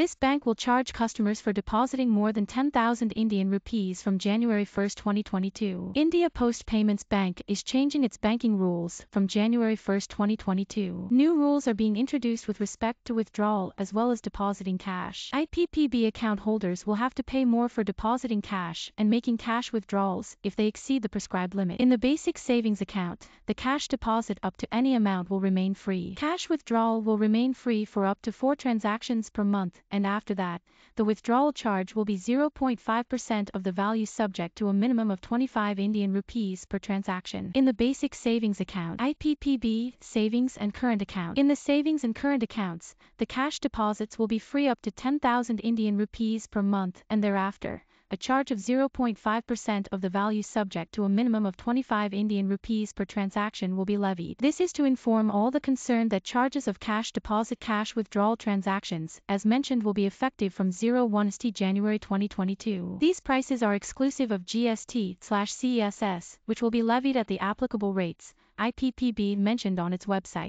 This bank will charge customers for depositing more than 10,000 Indian rupees from January 1, 2022. India Post Payments Bank is changing its banking rules from January 1, 2022. New rules are being introduced with respect to withdrawal as well as depositing cash. IPPB account holders will have to pay more for depositing cash and making cash withdrawals if they exceed the prescribed limit. In the basic savings account, the cash deposit up to any amount will remain free. Cash withdrawal will remain free for up to four transactions per month and after that, the withdrawal charge will be 0.5% of the value subject to a minimum of 25 Indian rupees per transaction. In the basic savings account, IPPB, savings and current account. In the savings and current accounts, the cash deposits will be free up to 10,000 Indian rupees per month and thereafter a charge of 0.5% of the value subject to a minimum of 25 Indian rupees per transaction will be levied. This is to inform all the concerned that charges of cash deposit cash withdrawal transactions, as mentioned will be effective from 01st January 2022. These prices are exclusive of GST slash CESS, which will be levied at the applicable rates, IPPB mentioned on its website.